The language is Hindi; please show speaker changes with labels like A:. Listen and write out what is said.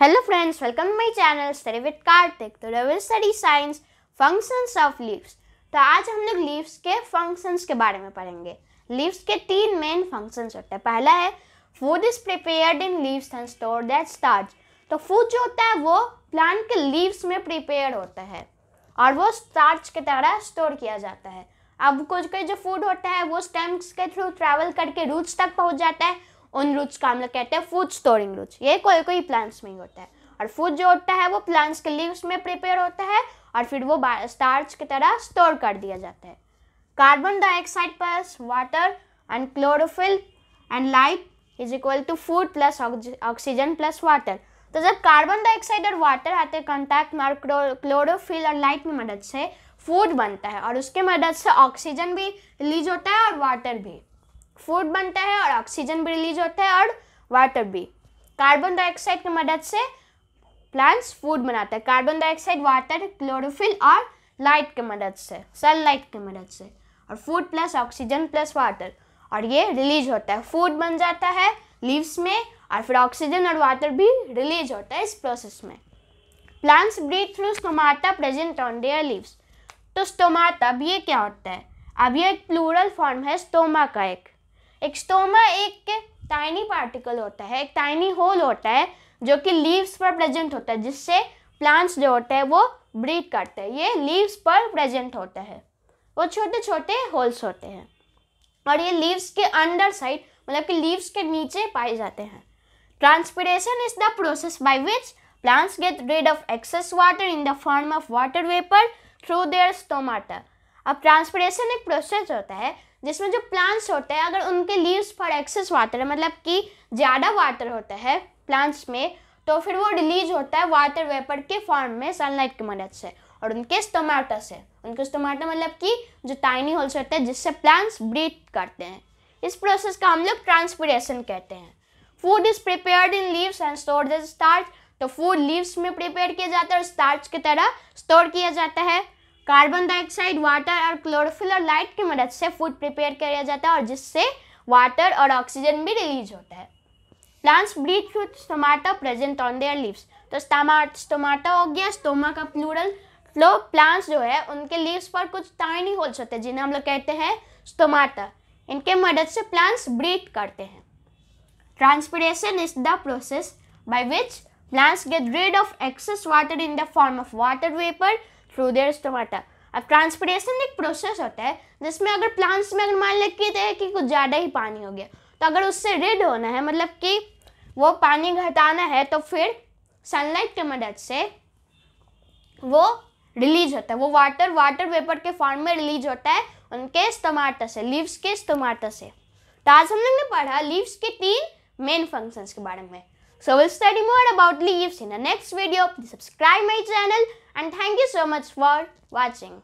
A: Hello friends, welcome to my channel Study with Kartik. Today तो we will study science functions of leaves. तो आज हम लोग लीव्स के फंक्शंस के बारे में पढ़ेंगे लीव्स के तीन मेन फंक्शंस होते हैं पहला है food is prepared in leaves and store that starch तो फूड जो होता है वो प्लांट के लीव्स में प्रिपेयर होता है और वो स्टार्च के तरह स्टोर किया जाता है अब कुछ कुछ जो फूड होता है वो स्टेम्स के थ्रू ट्रैवल करके रूट्स तक पहुंच जाता है उन रूट्स का हम लोग कहते हैं फूड स्टोरिंग रूट्स ये कोई कोई प्लांट्स में ही होता है और फूड जो होता है वो प्लांट्स के लीव्स में प्रिपेयर होता है और फिर वो स्टार्च की तरह स्टोर कर दिया जाता है carbon dioxide plus water and chlorophyll and light is equal to food plus oxygen plus water तो जब कार्बन डाइऑक्साइड और वाटर आते कॉन्टैक्ट में और क्लोरोफिल और लाइट की मदद से फूड बनता है और उसके मदद से ऑक्सीजन भी रिलीज होता है और वाटर भी फूड बनता है और ऑक्सीजन भी रिलीज होता है और वाटर भी कार्बन डाइऑक्साइड की मदद से प्लांट्स फूड बनाते हैं कार्बन डाइऑक्साइड वाटर क्लोरोफिल और लाइट की मदद से सनलाइट की मदद से और food plus oxygen plus water और ये रिलीज होता है फूड बन जाता है लीव्स में और फिर ऑक्सीजन और वाटर भी रिलीज होता है इस प्रोसेस में plants breathe through stomata present on their leaves तो स्टोमाटा अब ये क्या होता है अब ये एक प्लूरल फॉर्म है स्टोमा का एक एक स्टोमा एक टाइनी पार्टिकल होता है एक टाइनी होल होता है जो कि लीव्स पर प्रेजेंट होता है जिससे प्लांट्स जो होते हैं वो ब्रीड करते हैं ये लीव्स पर प्रेजेंट होता है वो छोटे छोटे होल्स होते हैं और ये लीव्स के अंडर साइड मतलब कि लीव्स के नीचे पाए जाते हैं transpiration is the process by which plants get rid of excess water in the form of water vapour through their stomata अब ट्रांसपिरेशन एक प्रोसेस होता है जिसमें जो प्लांट्स होते हैं अगर उनके लीव्स पर एक्सेस वाटर मतलब कि ज़्यादा वाटर होता है प्लांट्स में तो फिर वो रिलीज होता है वाटर वेपर के फॉर्म में सनलाइट की मदद से और उनके स्टोमेटो से उनके स्टोमेटो मतलब कि जो टाइनी होल्स होते हैं जिससे प्लांट्स ब्रीथ करते हैं इस प्रोसेस का हम लोग ट्रांसपोरेशन कहते हैं food is prepared in leaves and store starch तो फूड लीव्स में प्रिपेयर किया जाता है और स्टार्च की तरह स्टोर किया जाता है कार्बन डाइऑक्साइड वाटर और क्लोरोफिल और लाइट की मदद से फूड प्रिपेयर किया जाता है और जिससे वाटर और ऑक्सीजन भी रिलीज होता है plants breathe through stomata present on their leaves तो स्टोमाटो हो गया स्टोमा का प्लूरल तो प्लांट्स जो है उनके लीव्स पर कुछ टाइनी होल्स होते हैं जिन्हें हम लोग कहते हैं स्टोमाटा इनके मदद से प्लांट्स ब्रीथ करते हैं transpiration is the process by which plants get rid of excess water in the form of water vapour through their stomata अब ट्रांसपोर्टेशन एक प्रोसेस होता है जिसमें अगर प्लांट्स में अगर मान लेते हैं तो कि कुछ ज़्यादा ही पानी हो गया तो अगर उससे रिड होना है मतलब कि वो पानी घटाना है तो फिर सनलाइट की मदद से वो रिलीज होता है वो वाटर वाटर वेपर के फॉर्म में रिलीज होता है उनके स्टोमाटा से लीव्स के स्टोमाटा से तो आज हम लोग ने पढ़ा लीव्स के तीन मेन फंक्शंस के बारे में So we'll study more about leaves in the next video. Please subscribe my channel and thank you so much for watching.